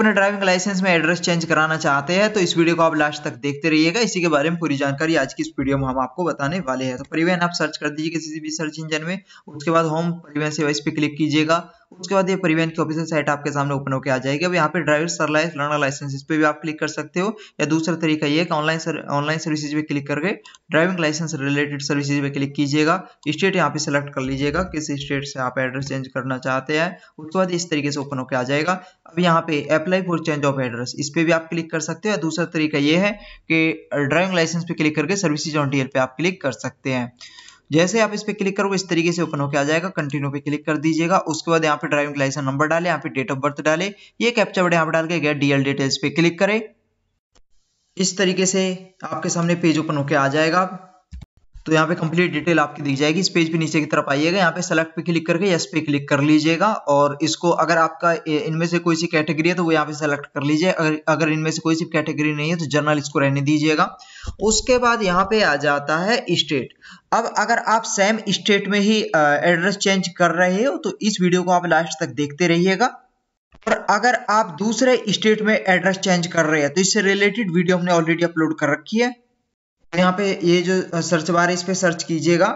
अपने driving licence में address change कराना चाहते हैं तो इस वीडियो को आप लास्ट तक देखते रहिएगा इसी के बारे में पूरी जानकारी आज की इस वीडियो में हम आपको बताने वाले हैं तो परिवहन आप सर्च कर दीजिए किसी भी सर्च इंजन में उसके बाद होम परिवहन सेवा इस पर क्लिक कीजिएगा उसके बाद ये परिवहन की ऑफिसर साइट आपके सामने ओपन होकर आ जाएगी अब यहाँ पे ड्राइवर लाइस लर्नर लाइसेंस इस पर भी आप क्लिक कर सकते हो या दूसरा तरीका ये कि ऑनलाइन सर ऑनलाइन सर्विसेज पे क्लिक करके ड्राइविंग लाइसेंस रिलेटेड सर्विसेज पे क्लिक कीजिएगा स्टेट यहाँ पे सेलेक्ट कर लीजिएगा किस स्टेट से आप एड्रेस चेंज करना चाहते हैं उसके बाद इस तरीके से ओपन होकर आ जाएगा अब यहाँ पे apply for change of address इस पर भी आप क्लिक कर सकते हो या दूसरा तरीका ये है कि ड्राइविंग लाइसेंस पे क्लिक करके सर्विसेज ऑन डीएल पे आप क्लिक कर सकते हैं जैसे आप इस पर क्लिक करोगे इस तरीके से ओपन होकर आ जाएगा कंटिन्यू पे क्लिक कर दीजिएगा उसके बाद यहाँ पे ड्राइविंग लाइसेंस नंबर डाले यहाँ पे डेट ऑफ बर्थ डाले ये कैप्चर बड़े यहाँ पे डाल के गया डीएल डिटेल्स पे क्लिक करें इस तरीके से आपके सामने पेज ओपन होकर आ जाएगा तो यहाँ पे कंप्लीट डिटेल आपकी दिख जाएगी इस पेज पे नीचे की तरफ आइएगा यहाँ पे सेलेक्ट पे क्लिक करके यस पे क्लिक कर लीजिएगा और इसको अगर आपका इनमें से कोई सी कैटेगरी है तो वो यहाँ पे सेलेक्ट कर लीजिए अगर अगर इनमें से कोई सी कैटेगरी नहीं है तो जर्नल इसको रहने दीजिएगा उसके बाद यहाँ पे आ जाता है स्टेट अब अगर आप सेम स्टेट में ही एड्रेस चेंज कर रहे हो तो इस वीडियो को आप लास्ट तक देखते रहिएगा और अगर आप दूसरे स्टेट में एड्रेस चेंज कर रहे हैं तो इससे रिलेटेड वीडियो हमने ऑलरेडी अपलोड कर रखी है यहाँ पे ये जो सर्च बार है इस पर सर्च कीजिएगा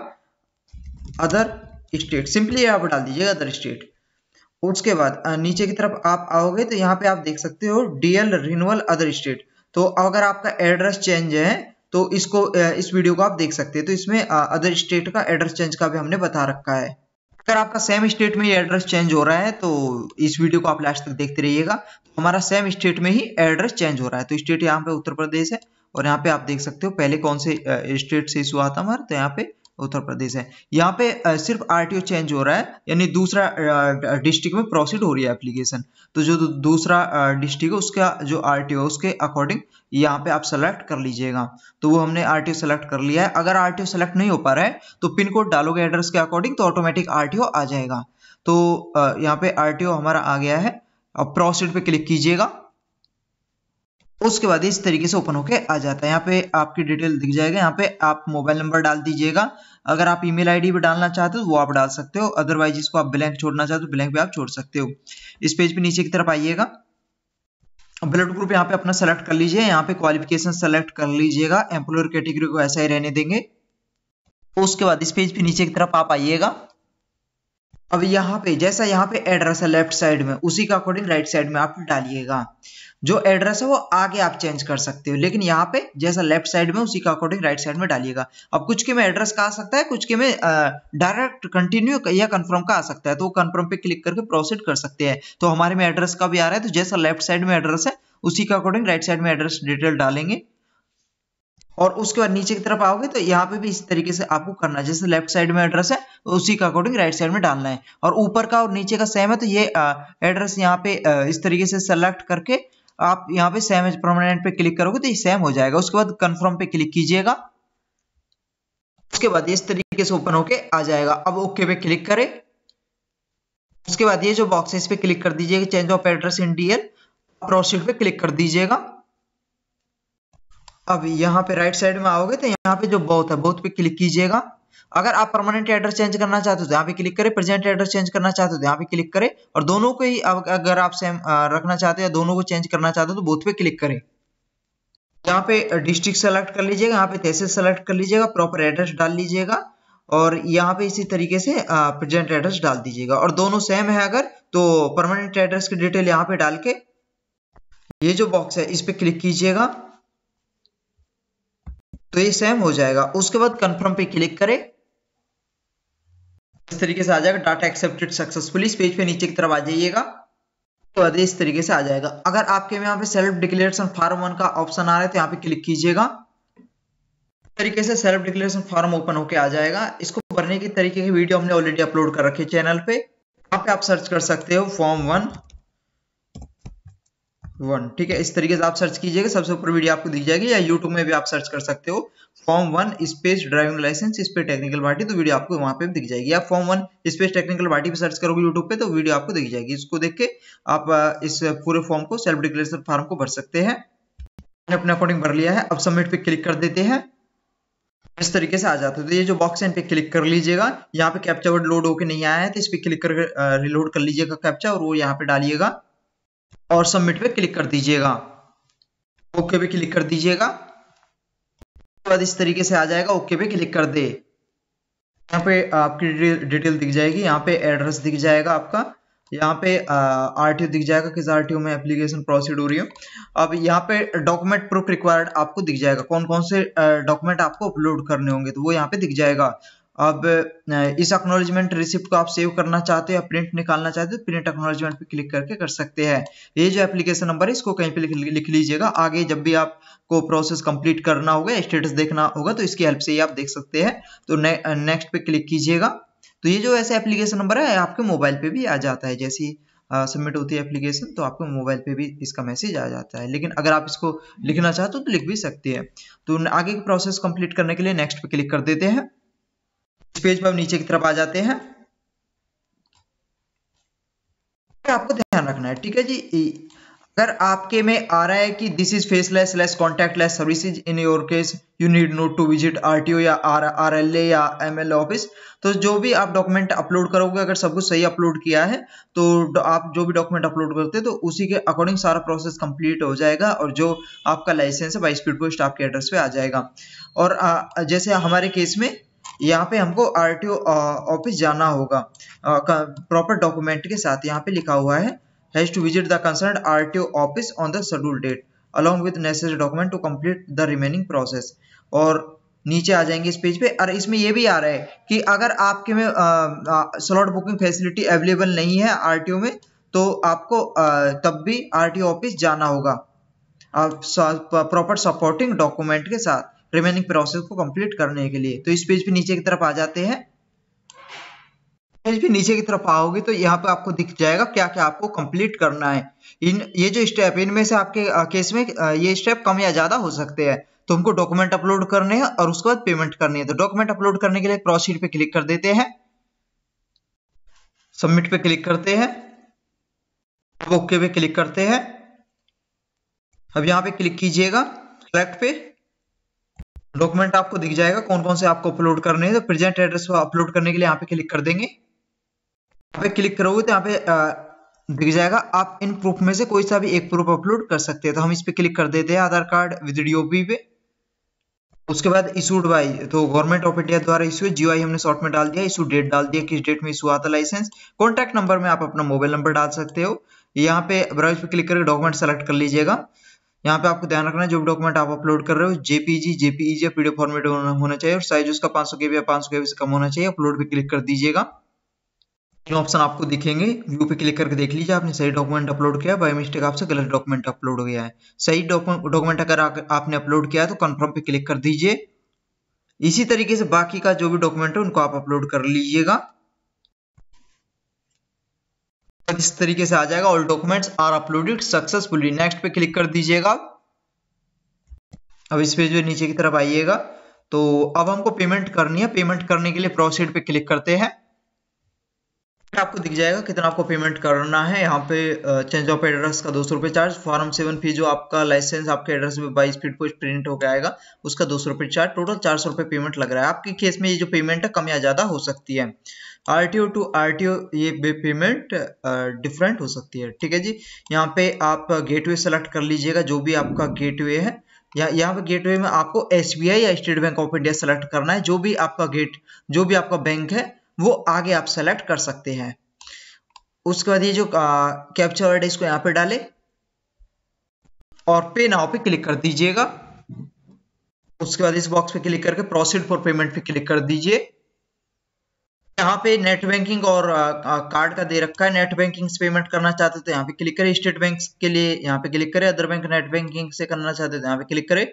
अदर स्टेट सिंपली आप डाल दीजिएगा अदर स्टेट उसके बाद नीचे की तरफ आप आओगे तो यहाँ पे आप देख सकते हो डीएल रिन्यूअल अदर स्टेट तो अगर आपका एड्रेस चेंज है तो इसको इस वीडियो को आप देख सकते हैं तो इसमें अदर स्टेट का एड्रेस चेंज का भी हमने बता रखा है अगर आपका सेम स्टेट में एड्रेस चेंज हो रहा है तो इस वीडियो को आप लास्ट तक देखते रहिएगा तो हमारा सेम स्टेट में ही एड्रेस चेंज हो रहा है तो स्टेट यहाँ पे उत्तर प्रदेश है और यहाँ पे आप देख सकते हो पहले कौन से स्टेट से इशू आता हमारा तो यहाँ पे उत्तर प्रदेश है यहाँ पे सिर्फ आरटीओ चेंज हो रहा है यानी दूसरा डिस्ट्रिक्ट में प्रोसीड हो रही है एप्लीकेशन तो जो दूसरा डिस्ट्रिक्ट है उसका जो आरटीओ उसके अकॉर्डिंग यहाँ पे आप सेलेक्ट कर लीजिएगा तो वो हमने आरटीओ सेलेक्ट कर लिया है अगर आरटीओ सेलेक्ट नहीं हो पा रहा है तो पिन कोड डालोगे एड्रेस के अकॉर्डिंग तो ऑटोमेटिक आर आ जाएगा तो यहाँ पे आर हमारा आ गया है अब प्रोसीड पे क्लिक कीजिएगा उसके बाद इस तरीके से ओपन होके आ जाता है यहाँ पे आपकी डिटेल दिख जाएगा यहाँ पे आप मोबाइल नंबर डाल दीजिएगा अगर आप ईमेल आईडी भी डालना चाहते हो वो आप डाल सकते हो अदरवाइज इसको आप ब्लैंक छोड़ना चाहते हो ब्लैंक तो भी आप छोड़ सकते हो इस पेज पे नीचे की तरफ आइएगा ब्लड ग्रुप यहाँ पे अपना सेलेक्ट कर लीजिए यहाँ पे क्वालिफिकेशन सेलेक्ट कर लीजिएगा एम्प्लॉयर कैटेगरी को ऐसा ही रहने देंगे उसके बाद इस पेज पे नीचे की तरफ आप आइएगा अब यहाँ पे जैसा यहाँ पे एड्रेस है लेफ्ट साइड में उसी का अकॉर्डिंग राइट साइड में आप डालिएगा जो एड्रेस है वो आगे आप चेंज कर सकते हो लेकिन यहाँ पे जैसा लेफ्ट साइड में उसी का अकॉर्डिंग राइट साइड में डालिएगा अब कुछ के में एड्रेस का आ सकता है कुछ के में डायरेक्ट कंटिन्यू या कंफर्म का आ सकता है तो कंफर्म पे क्लिक करके प्रोसीड कर सकते हैं तो हमारे में एड्रेस का भी आ रहा है तो जैसा लेफ्ट साइड में एड्रेस है उसी का अकॉर्डिंग राइट साइड में एड्रेस डिटेल डालेंगे और उसके बाद नीचे की तरफ आओगे तो यहाँ पे भी इस तरीके से आपको करना है जैसे लेफ्ट साइड में एड्रेस है तो उसी के अकॉर्डिंग राइट साइड में डालना है और ऊपर का और नीचे का सेम है तो ये एड्रेस यहाँ पे इस तरीके से सेलेक्ट करके आप यहाँ पे सेम एज परमानेंट पे क्लिक करोगे तो ये सेम हो जाएगा उसके बाद कन्फर्म पे क्लिक कीजिएगा उसके बाद इस तरीके से ओपन होके आ जाएगा अब ओके पे क्लिक करें उसके बाद ये जो बॉक्स है इस पे क्लिक कर दीजिएगा change of address in DL proceed पे क्लिक कर दीजिएगा अब यहाँ पे राइट साइड में आओगे तो यहाँ पे जो बहुत है बहुत पे क्लिक कीजिएगा अगर आप परमानेंट एड्रेस चेंज करना चाहते हो तो यहाँ पे क्लिक करें प्रेजेंट एड्रेस चेंज करना चाहते हो तो यहाँ पे क्लिक करें और दोनों को ही अगर आप सेम रखना चाहते हो या दोनों को चेंज करना चाहते हो तो बोथ पे क्लिक करें यहाँ पे डिस्ट्रिक्ट सेलेक्ट कर लीजिएगा यहाँ पे तहसील सेलेक्ट कर लीजिएगा प्रॉपर एड्रेस डाल लीजिएगा और यहाँ पे इसी तरीके से प्रेजेंट एड्रेस डाल दीजिएगा और दोनों सेम है अगर तो परमानेंट एड्रेस की डिटेल यहाँ पे डाल के ये जो बॉक्स है इस पर क्लिक कीजिएगा तो ये सेम हो जाएगा उसके बाद कंफर्म पे क्लिक करें इस तरीके से आ जाएगा डाटा एक्सेप्टेड सक्सेसफुली इस पेज पे नीचे की तरफ आ जाइएगा तो इस तरीके से आ जाएगा अगर आपके यहाँ पे सेल्फ डिक्लेरेशन फॉर्म वन का ऑप्शन आ रहा है तो यहाँ पे क्लिक कीजिएगा तरीके से सेल्फ डिक्लेरेशन फॉर्म ओपन होके आ जाएगा इसको भरने के तरीके की वीडियो हमने ऑलरेडी अपलोड कर रखी है चैनल पे यहाँ पे आप सर्च कर सकते हो फॉर्म वन वन ठीक है इस तरीके से आप सर्च कीजिएगा सबसे ऊपर वीडियो आपको दिख जाएगी या यूट्यूब में भी आप सर्च कर सकते हो form one space driving licence इस पे टेक्निकल पार्टी तो वीडियो आपको वहां पे भी दिख जाएगी या form one space technical party पे सर्च करोगे यूट्यूब पे तो वीडियो आपको दिख जाएगी इसको देख के आप इस पूरे फॉर्म को सेल्फ डिक्लेरेशन फॉर्म को भर सकते हैं अपने अकॉर्डिंग भर लिया है अब सबमिट पे क्लिक कर देते हैं इस तरीके से आ जाता है तो ये जो बॉक्स है इन पे क्लिक कर लीजिएगा यहाँ पे कैप्चा वर्ड लोड होके नहीं आया है तो इस पे क्लिक कर रिलोड कर लीजिएगा कैप्चा और वो यहाँ पे डालिएगा और सबमिट पे क्लिक कर दीजिएगा ओके पे क्लिक कर दीजिएगा उसके बाद इस तरीके से आ जाएगा ओके पे क्लिक कर दे यहाँ पे आपकी डिटेल दिख जाएगी यहाँ पे एड्रेस दिख जाएगा आपका यहाँ पे आर टी दिख जाएगा किस आर में एप्लीकेशन प्रोसीड हो रही है अब यहाँ पे डॉक्यूमेंट प्रूफ रिक्वायर्ड आपको दिख जाएगा कौन कौन से डॉक्यूमेंट आपको अपलोड करने होंगे तो वो यहाँ पे दिख जाएगा अब इस एक्नोलॉजमेंट रिसिप्ट को आप सेव करना चाहते हैं प्रिंट निकालना चाहते तो प्रिंट एक्नोलॉजमेंट पे क्लिक करके कर सकते हैं ये जो एप्लीकेशन नंबर है इसको कहीं पे लिख, लिख लीजिएगा आगे जब भी आपको प्रोसेस कंप्लीट करना होगा स्टेटस देखना होगा तो इसकी हेल्प से ही आप देख सकते हैं तो ने, नेक्स्ट पे क्लिक कीजिएगा तो ये जो ऐसे एप्लीकेशन नंबर है आपके मोबाइल पे भी आ जाता है जैसी सबमिट होती है एप्लीकेशन तो आपके मोबाइल पे भी इसका मैसेज आ जाता है लेकिन अगर आप इसको लिखना चाहते हो तो लिख भी सकते हैं तो आगे की प्रोसेस कंप्लीट करने के लिए नेक्स्ट पे क्लिक कर देते हैं इस पेज पर हम नीचे की तरफ आ जाते हैं आपको ध्यान रखना है ठीक है जी अगर आपके में आ रहा है कि this is faceless less contact less services in your case you need not to visit RTO या आर एल ए या एमएलए ऑफिस तो जो भी आप डॉक्यूमेंट अपलोड करोगे अगर सब कुछ सही अपलोड किया है तो आप जो भी डॉक्यूमेंट अपलोड करते हैं तो उसी के अकॉर्डिंग सारा प्रोसेस कंप्लीट हो जाएगा और जो आपका लाइसेंस है बाई स्पीड पोस्ट आपके एड्रेस पे आ जाएगा और जैसे हमारे केस में यहाँ पे हमको आर ऑफिस जाना होगा प्रॉपर डॉक्यूमेंट के साथ यहाँ पे लिखा हुआ है has to visit the concern R office on the schedule date along with necessary document to complete the remaining process और नीचे आ जाएंगे इस पेज पे और इसमें ये भी आ रहा है कि अगर आपके में स्लॉट बुकिंग फैसिलिटी अवेलेबल नहीं है आरटीओ में तो आपको आ, तब भी आरटीओ ऑफिस जाना होगा प्रॉपर सपोर्टिंग डॉक्यूमेंट के साथ रिमेनिंग प्रोसेस को कंप्लीट करने के लिए तो इस पेज पे नीचे की तरफ आ जाते हैं पेज नीचे की तरफ आओगे तो यहाँ पे आपको दिख जाएगा क्या क्या आपको कंप्लीट करना है इन ये जो स्टेप इनमें से आपके केस में ये स्टेप कम या ज्यादा हो सकते हैं तो हमको डॉक्यूमेंट अपलोड करने हैं और उसके बाद पेमेंट करनी है तो डॉक्यूमेंट अपलोड करने के लिए प्रोसीड पे क्लिक कर देते हैं सबमिट पे क्लिक करते हैं ओके पे क्लिक करते हैं अब यहाँ पे क्लिक कीजिएगा सेलेक्ट पे डॉक्यूमेंट आपको दिख जाएगा कौन कौन से आपको अपलोड करने हैं तो प्रेजेंट एड्रेस अपलोड करने के लिए यहाँ पे क्लिक कर देंगे यहाँ पे क्लिक करोगे तो यहाँ पे दिख जाएगा आप इन प्रूफ में से कोई सा भी एक प्रूफ अपलोड कर सकते हैं तो हम इस पर क्लिक कर देते हैं आधार कार्ड विद डीओपी पे उसके बाद इशूड बाई तो गवर्नमेंट ऑफ इंडिया द्वारा इशू जी आई हमने शॉर्ट में डाल दिया इशू डेट डाल दिया किस डेट में इशू आता लाइसेंस कॉन्टैक्ट नंबर में आप अपना मोबाइल नंबर डाल सकते हो यहाँ पे ब्राउज पे क्लिक करके डॉक्यूमेंट सेलेक्ट कर लीजिएगा यहाँ पे आपको ध्यान रखना है जो भी डॉक्यूमेंट आप अपलोड कर रहे हो जेपीजी जेपीईजी e e या पीडीएफ फॉर्मेट होना चाहिए और साइज उसका 500 के या 500 केबी से कम होना चाहिए अपलोड पे क्लिक कर दीजिएगा तीन ऑप्शन आपको दिखेंगे व्यू पे क्लिक करके देख लीजिए आपने सही डॉक्यूमेंट अपलोड किया बाई मिस्टेक आपसे गलत डॉक्यूमेंट अपलोड हो गया है सही डॉक्यूमेंट अगर आपने अपलोड किया तो कन्फर्म पे क्लिक कर दीजिए इसी तरीके से बाकी का जो भी डॉक्यूमेंट है उनको आप अपलोड कर लीजिएगा इस तरीके से आ जाएगा all documents are uploaded successfully next पे क्लिक कर दीजिएगा अब इस पेज पे नीचे की तरफ आइएगा तो अब हमको पेमेंट करनी है पेमेंट करने के लिए प्रोसीड पे क्लिक करते हैं आपको दिख जाएगा कितना आपको पेमेंट करना है यहाँ पे चेंज ऑफ एड्रेस का दो सौ रुपये चार्ज फॉर्म सेवन फी जो आपका लाइसेंस आपके एड्रेस में बाईस फीट पर प्रिंट होकर आएगा उसका दो सौ रुपये चार्ज टोटल चार सौ रुपये पेमेंट लग रहा है आपके केस में ये जो पेमेंट है कम या ज़्यादा हो सकती है R T O to R T O ये पेमेंट डिफरेंट हो सकती है ठीक है जी यहाँ पे आप गेट वे सेलेक्ट कर लीजिएगा जो भी आपका गेट वे है या यहाँ पे गेट वे में आपको एस बी आई या State Bank of India select करना है जो भी आपका गेट जो भी आपका बैंक है वो आगे आप सेलेक्ट कर सकते हैं उसके बाद ये जो कैप्चर वर्ड है इसको यहाँ पे डाले और पे नाउ पे क्लिक कर दीजिएगा उसके बाद इस बॉक्स पे क्लिक करके प्रोसीड फॉर पेमेंट पे क्लिक कर दीजिए यहाँ पे नेट बैंकिंग और कार्ड का दे रखा है नेट बैंकिंग से पेमेंट करना चाहते तो यहाँ पे क्लिक करें स्टेट बैंक के लिए यहाँ पे क्लिक करें अदर बैंक नेट बैंकिंग से करना चाहते तो यहाँ पे क्लिक करें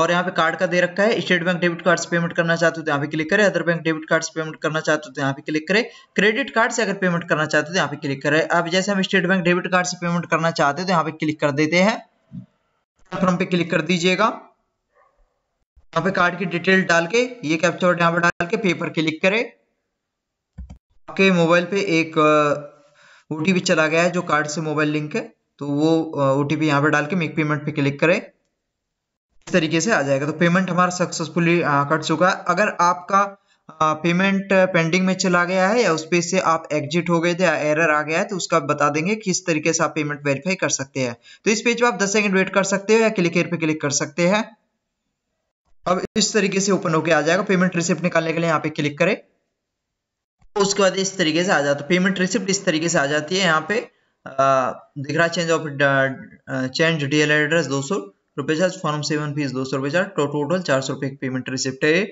और यहाँ पे कार्ड का दे रखा है स्टेट बैंक डेबिट कार्ड से पेमेंट करना चाहते हो तो यहाँ पे क्लिक करें अदर बैंक डेबिट कार्ड से पेमेंट करना चाहते हो तो यहाँ पे क्लिक करें क्रेडिट कार्ड से अगर पेमेंट करना चाहते हो तो यहाँ पे क्लिक करें अब जैसे हम स्टेट बैंक डेबिट कार्ड से पेमेंट करना चाहते हो तो यहाँ पे क्लिक कर देते हैं कन्फर्म पे क्लिक कर दीजिएगा यहाँ पे कार्ड की डिटेल डाल के ये कैप्चर यहाँ पे डाल के पेपर क्लिक करें आपके मोबाइल पे एक ओटीपी चला गया है जो कार्ड से मोबाइल लिंक है तो वो ओटीपी यहाँ पे डाल के मेक पेमेंट पे क्लिक करें इस तरीके से आ जाएगा तो पेमेंट हमारा सक्सेसफुली कट चुका है अगर आपका पेमेंट पेंडिंग में चला गया है या उस पे से आप एग्जिट हो गए थे या एरर आ गया है तो उसका बता देंगे किस तरीके से आप पेमेंट वेरीफाई कर सकते हैं तो इस पेज पे आप 10 सेकंड वेट कर सकते हो या क्लिक एयर पे क्लिक कर सकते हैं अब इस तरीके से ओपन होके आ जाएगा पेमेंट रिसिप्ट निकालने के लिए यहाँ पे क्लिक करें उसके बाद इस तरीके से आ जाता है पेमेंट रिसिप्ट इस तरीके से आ जाती है यहाँ पे दिख रहा change of change DL address दो सौ रुपये चार्ज फॉर्म सेवन फीस दो सौ रुपये चार्ज टोटल चार सौ रुपये की पेमेंट रिसिप्ट है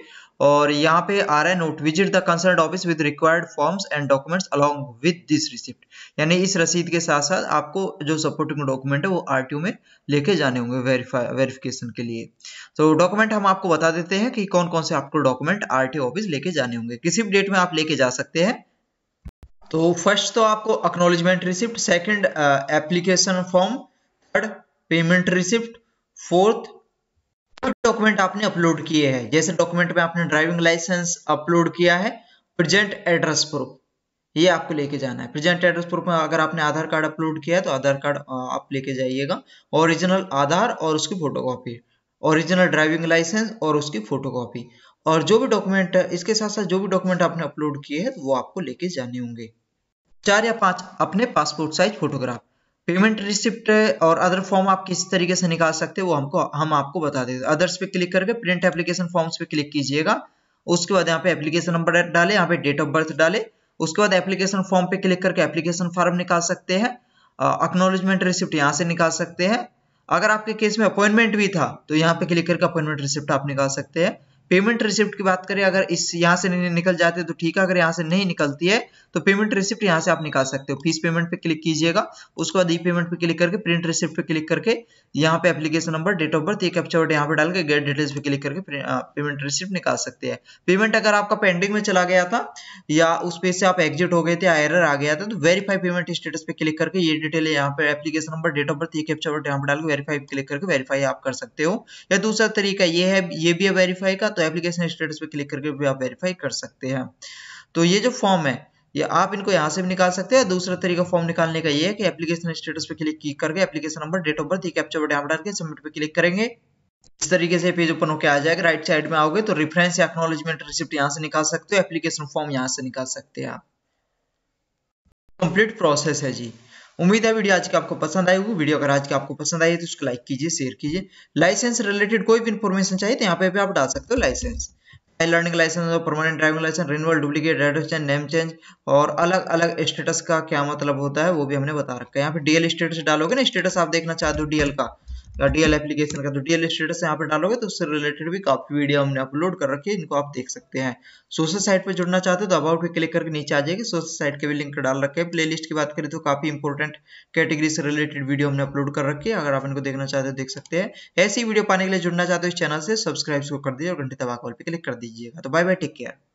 और यहाँ पे आ रहा है note visit the concern office with required forms and documents along with this receipt यानी इस रसीद के साथ साथ आपको जो सपोर्टिंग डॉक्यूमेंट है वो आरटीओ में लेके जाने होंगे वेरिफिकेशन के लिए तो डॉक्यूमेंट हम आपको बता देते हैं कि कौन कौन से आपको डॉक्यूमेंट आरटीओ ऑफिस लेके जाने होंगे किसी भी डेट में आप लेके जा सकते हैं तो फर्स्ट तो आपको acknowledgement receipt second application form third payment receipt fourth document आपने अपलोड किए हैं जैसे डॉक्यूमेंट में आपने ड्राइविंग लाइसेंस अपलोड किया है प्रेजेंट एड्रेस प्रूफ ये आपको लेके जाना है प्रेजेंट एड्रेस प्रूफ में अगर आपने आधार कार्ड अपलोड किया है तो आधार कार्ड आप लेके जाइएगा ओरिजिनल आधार और उसकी फोटोकॉपी ओरिजिनल ड्राइविंग लाइसेंस और उसकी फोटोकॉपी और जो भी डॉक्यूमेंट इसके साथ साथ जो भी डॉक्यूमेंट आपने अपलोड किए हैं तो वो आपको लेके जाने होंगे चार या पांच अपने passport size photograph payment receipt और अदर फॉर्म आप किस तरीके से निकाल सकते हैं वो हमको हम आपको बता देते अदर्स पे क्लिक करके प्रिंट एप्लीकेशन फॉर्म्स पे क्लिक कीजिएगा उसके बाद यहाँ पे एप्लीकेशन नंबर डाले यहाँ पे डेट ऑफ बर्थ डाले उसके बाद एप्लीकेशन फॉर्म पे क्लिक करके एप्लीकेशन फॉर्म निकाल सकते हैं अक्नोलेजमेंट रिसिप्ट यहाँ से निकाल सकते हैं अगर आपके केस में अपॉइंटमेंट भी था तो यहाँ पे क्लिक करके अपॉइंटमेंट रिसिप्ट आप निकाल सकते हैं पेमेंट रिसिप्ट की बात करें अगर इस यहाँ से निकल जाते तो ठीक है अगर यहाँ से नहीं निकलती है तो पेमेंट रिसिप्ट यहाँ से आप निकाल सकते हो फीस पेमेंट पे क्लिक कीजिएगा उसके बाद ई पेमेंट पे क्लिक करके प्रिंट रिसिप्ट पे क्लिक करके यहाँ पे application number date of birth ये कैप्चर वर्ड यहाँ पे डाल के गेट डिटेल्स पे क्लिक करके पेमेंट रिसिप्ट निकाल सकते हैं पेमेंट अगर आपका पेंडिंग में चला गया था या उस पेज से आप एग्जिट हो गए थे एरर आ गया था तो वेरीफाई पेमेंट स्टेटस पे क्लिक करके ये डिटेल है यहाँ पे application number date of birth ये कैप्चर वर्ड यहाँ पे डाल के वेरीफाई क्लिक करके वेरीफाई आप कर सकते हो या दूसरा तरीका ये है ये भी है वेरीफाई का तो एप्लीकेशन स्टेटस पे क्लिक करके भी आप वेरीफाई कर सकते हैं तो ये जो फॉर्म है ये आप इनको यहाँ से भी निकाल सकते हैं दूसरा तरीका फॉर्म निकालने का ये है कि एप्लीकेशन स्टेटस पे क्लिक करके application number date of birth capture बटे डाल के सबमिट पे क्लिक करेंगे इस तरीके से पेज ओपन होकर आ जाएगा राइट साइड में आओगे तो रिफरेंस या एक्नोलॉजमेंट रिसिप्ट यहाँ से निकाल सकते हो एप्लीकेशन फॉर्म यहाँ से निकाल सकते हैं आप कंप्लीट प्रोसेस है जी उम्मीद है वीडियो आज की आपको पसंद आई होगी वीडियो अगर आज की आपको पसंद आई है तो उसको लाइक कीजिए शेयर कीजिए लाइसेंस रिलेटेड कोई भी इन्फॉर्मेशन चाहिए तो यहाँ पे भी आप डाल सकते हो लाइसेंस लर्निंग लाइसेंस और permanent driving license renewal duplicate address change name change और अलग अलग स्टेटस का क्या मतलब होता है वो भी हमने बता रखा है यहाँ पे डीएल स्टेटस डालोगे ना स्टेटस आप देखना चाहते हो डीएल का डीएल एप्लीकेशन का तो डीएल स्टेटस यहाँ पे डालोगे तो उससे रिलेटेड भी काफी वीडियो हमने अपलोड कर रखी है इनको आप देख सकते हैं सोशल साइट पे जुड़ना चाहते हो तो अबाउट पे क्लिक करके नीचे आ जाएगी सोशल साइट के भी लिंक डाल रखे हैं प्लेलिस्ट की बात करें तो काफी इंपॉर्टेंट कैटेगरी से रिलेटेड वीडियो हमने अपलोड कर रखी है अगर आप इनको देखना चाहते हो देख सकते हैं ऐसी वीडियो पाने के लिए जुड़ना चाहते हो इस चैनल से सब्सक्राइब कर दीजिए और घंटे तबाकॉल पर क्लिक कर दीजिएगा तो बाय बाय टेक केयर